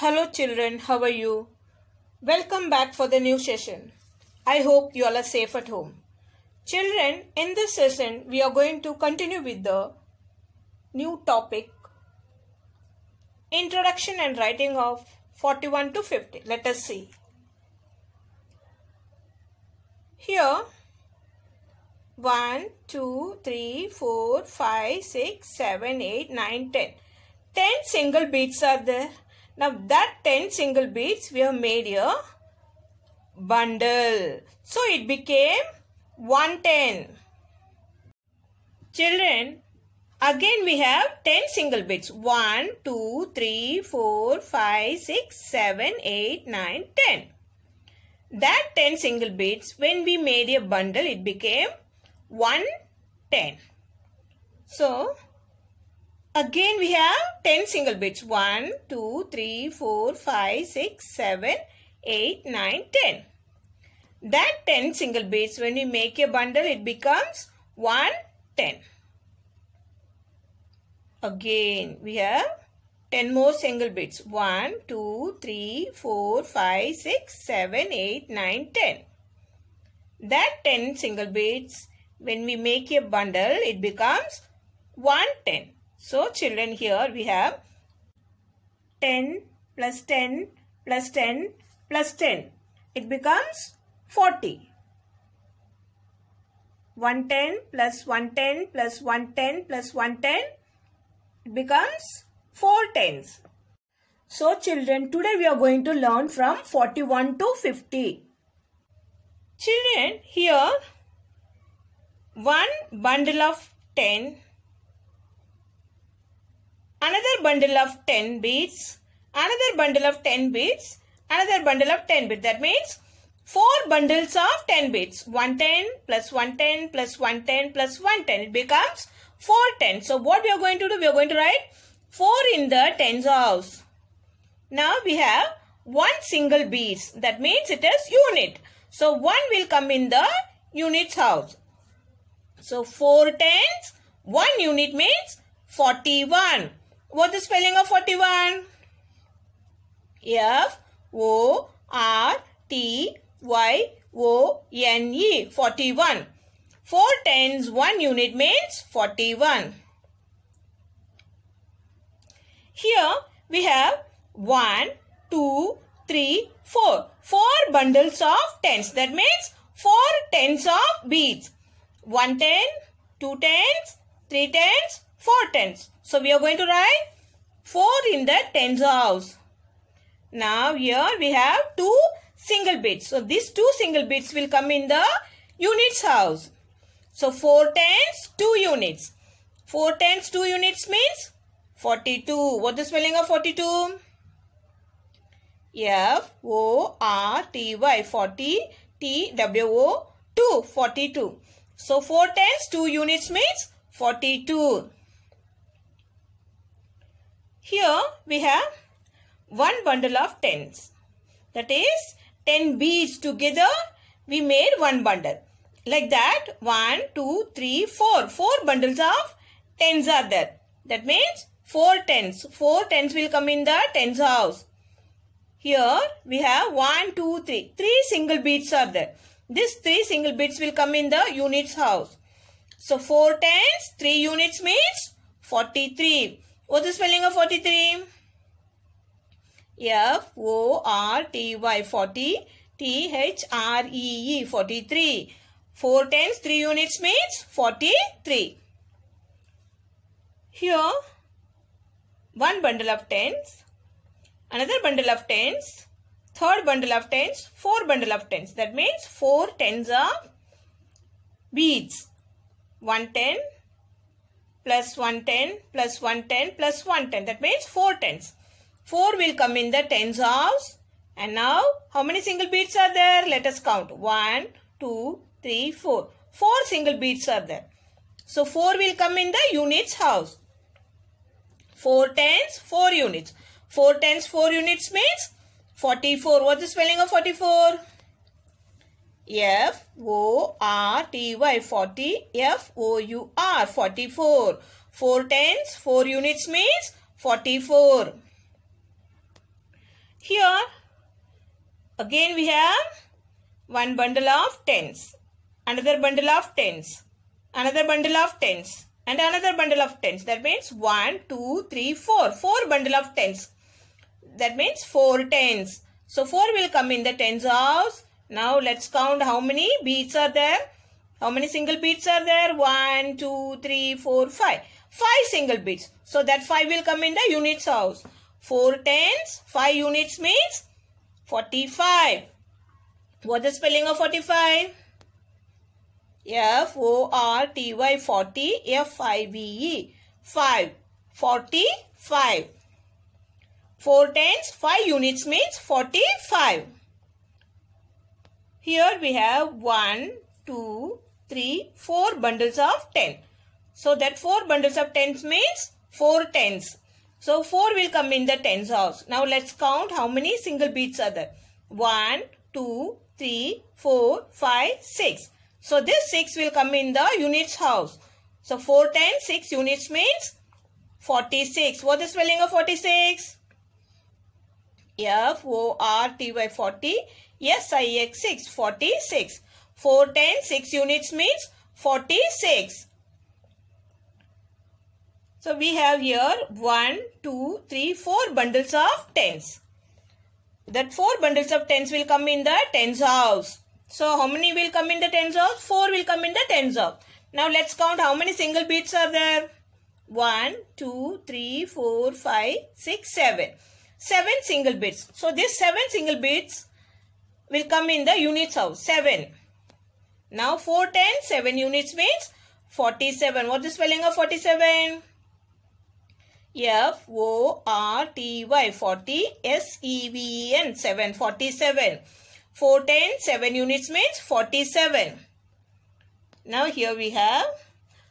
Hello children, how are you? Welcome back for the new session. I hope you all are safe at home. Children, in this session we are going to continue with the new topic Introduction and Writing of 41 to 50. Let us see. Here 1, 2, 3, 4, 5, 6, 7, 8, 9, 10. 10 single beats are there. Now that 10 single beads we have made a bundle. So it became 110. Children, again we have 10 single beads. 1, 2, 3, 4, 5, 6, 7, 8, 9, 10. That 10 single beads, when we made a bundle, it became 110. So, Again we have 10 single bits. 1, 2, 3, 4, 5, 6, 7, 8, 9, 10. That 10 single bits when we make a bundle it becomes 1, 10. Again we have 10 more single bits. 1, 2, 3, 4, 5, 6, 7, 8, 9, 10. That 10 single bits when we make a bundle it becomes 1, 10. So children here we have 10 plus 10 plus 10 plus 10. It becomes 40. 110 plus 110 plus 110 plus 110 it becomes 4 tens. So children today we are going to learn from 41 to 50. Children here one bundle of 10 bundle of 10 beads, another bundle of 10 beads, another bundle of 10 beads. That means 4 bundles of 10 beads. 110 plus 110 plus 110 plus 110. It becomes 410. So what we are going to do? We are going to write 4 in the tens house. Now we have one single beads. That means it is unit. So 1 will come in the units house. So 4 tens, 1 unit means 41. What is spelling of 41? F O R T Y O N E 41. 4 tens 1 unit means 41. Here we have 1, 2, 3, 4. 4 bundles of tens. That means 4 tens of beads. 1 ten, 2 tens, 3 tens, Four tens. So we are going to write 4 in the tens house. Now here we have 2 single bits. So these 2 single bits will come in the units house. So four 2 units. Four 2 units means 42. What the spelling of 42? F O R T Y 40 T W O 2 42. So 4 tens 2 units means 42. Here we have one bundle of tens. That is 10 beads together we made one bundle. Like that 1, 2, 3, 4. 4 bundles of tens are there. That means 4 tens. 4 tens will come in the tens house. Here we have 1, 2, 3. 3 single beads are there. This 3 single beads will come in the units house. So 4 tens, 3 units means 43. What's the spelling of 43? F O R T Y 40 T H R E E 43. 4 times 3 units means 43. Here, one bundle of tens, another bundle of tens, third bundle of tens, four bundle of tens. That means four tens of beads. One ten, plus 110 plus 110 plus 110. That means 4 tens. 4 will come in the tens house. And now how many single beads are there? Let us count. 1, 2, 3, 4. 4 single beads are there. So 4 will come in the units house. 4 tens, 4 units. 4 tens, 4 units means 44. What's the spelling of 44? F O R T Y 40 F O U R 44 4 tens 4 units means 44 here again we have one bundle of tens another bundle of tens another bundle of tens and another bundle of tens that means 1 2 3 4 4 bundle of tens that means 4 tens so 4 will come in the tens house. Now let's count how many beads are there. How many single beads are there? 1, 2, 3, 4, 5. 5 single beads. So that 5 will come in the units house. 4 tens, 5 units means 45. What is the spelling of 45? F O R T Y 40 F I V E 5 45 4 tens 5 units means 45 here we have 1, 2, 3, 4 bundles of 10. So that 4 bundles of 10s means 4 tens. So 4 will come in the tens house. Now let's count how many single beads are there. 1, 2, 3, 4, 5, 6. So this 6 will come in the units house. So 4 6 units means 46. What is the spelling of 46? F O R T by 40 S I X 6 46 4 10 6 units means 46 so we have here 1 2 3 4 bundles of tens that 4 bundles of tens will come in the tens house so how many will come in the tens house 4 will come in the tens house now let's count how many single beads are there 1 2 3 4 5 6 7 7 single bits. So this 7 single bits will come in the units house. 7. Now 4 10, 7 units means 47. What is the spelling of 47? F O R T Y 40 S E V E N 7 47. 4 10, 7 units means 47. Now here we have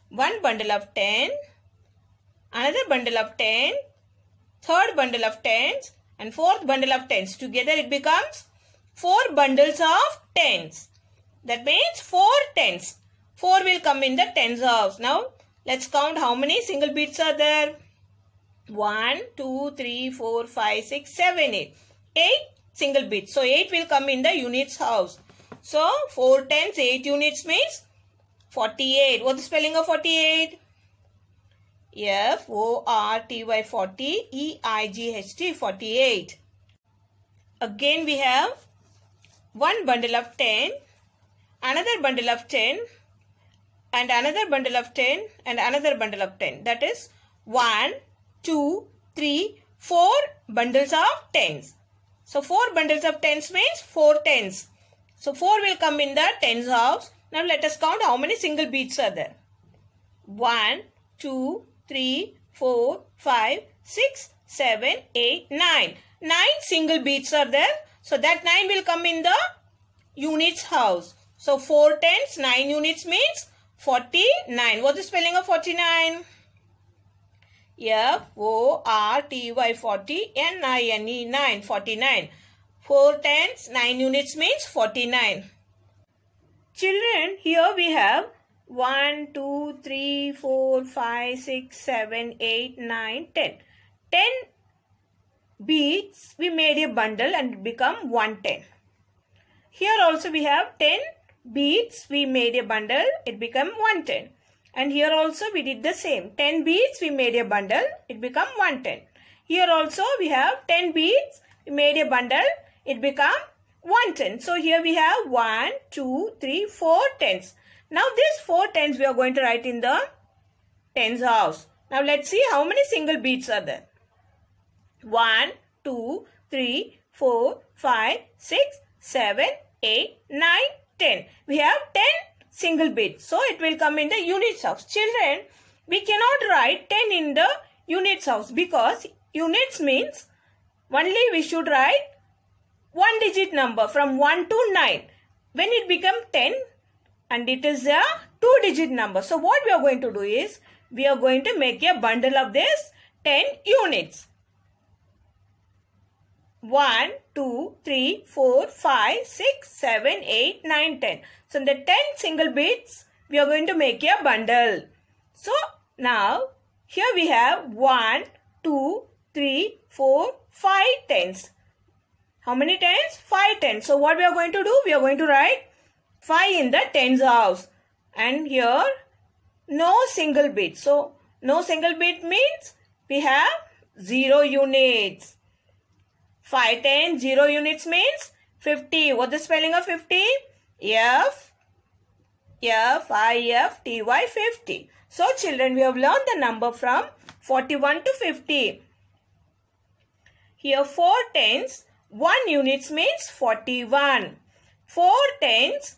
one bundle of 10, another bundle of 10, third bundle of tens and fourth bundle of tens. Together it becomes four bundles of tens. That means four tens. Four will come in the tens house. Now let's count how many single beads are there. 1, 2, 3, 4, 5, 6, 7, 8. 8 single beads. So 8 will come in the units house. So 4 8 units means 48. What's the spelling of 48? F O R T Y 40 E I G H T 48. Again we have one bundle of 10, another bundle of 10 and another bundle of 10 and another bundle of 10. That is 1, 2, 3, 4 bundles of 10s. So 4 bundles of 10s means 4 tens. So 4 will come in the tens house. Now let us count how many single beads are there. 1, 2, 3, 4, 5, 6, 7, 8, 9. 9 single beads are there. So that 9 will come in the units house. So 4 tens, 9 units means 49. What's the spelling of 49? F O R T Y 40 N I N E 9 49. 4 tens, 9 units means 49. Children, here we have 1, 2, 3, 4, 5, 6, 7, 8, 9, 10. 10 beads we made a bundle and become 110. Here also we have 10 beads we made a bundle it become 110. And here also we did the same. 10 beads we made a bundle it become 110. Here also we have 10 beads we made a bundle it become 110. So here we have 1, 2, 3, 4 tens. Now these four tens we are going to write in the tens house. Now let's see how many single beads are there. 1, 2, 3, 4, 5, 6, 7, 8, 9, 10. We have 10 single beads. So it will come in the units house. Children, we cannot write 10 in the units house because units means only we should write one digit number from 1 to 9. When it become 10, and it is a two digit number. So what we are going to do is we are going to make a bundle of this 10 units. 1, 2, 3, 4, 5, 6, 7, 8, 9, 10. So in the 10 single bits we are going to make a bundle. So now here we have 1, 2, 3, 4, 5 tens. How many tens? 5 tens. So what we are going to do? We are going to write 5 in the tens house and here no single bit. So no single bit means we have 0 units. 5, 10, 0 units means 50. What is the spelling of 50? F, F, I, F, T, Y, 50. So children, we have learned the number from 41 to 50. Here 4 tens, 1 units means 41. 4 tens,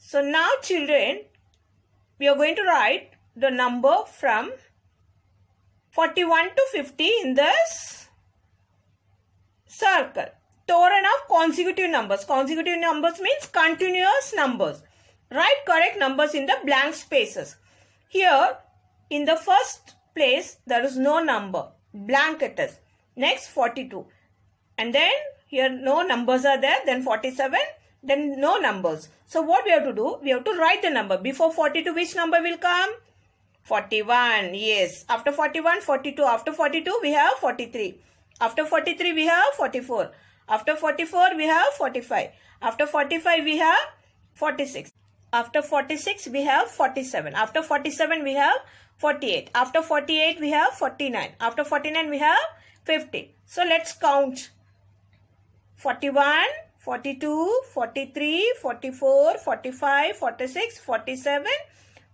So now children, we are going to write the number from 41 to 50 in this circle. Toran of consecutive numbers. Consecutive numbers means continuous numbers. Write correct numbers in the blank spaces. Here, in the first place, there is no number. Blank it is. Next, 42. And then, here no numbers are there. Then 47, then no numbers. So what we have to do? We have to write the number. Before 42, which number will come? 41. Yes. After 41, 42. After 42, we have 43. After 43, we have 44. After 44, we have 45. After 45, we have 46. After 46, we have 47. After 47, we have 48. After 48, we have 49. After 49, we have 50. So, let's count. 41, 42, 43, 44, 45, 46, 47,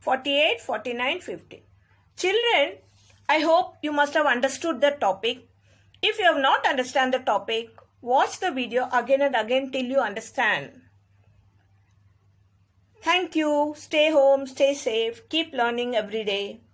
48, 49, 50. Children, I hope you must have understood the topic. If you have not understand the topic, watch the video again and again till you understand. Thank you. Stay home, stay safe, keep learning every day.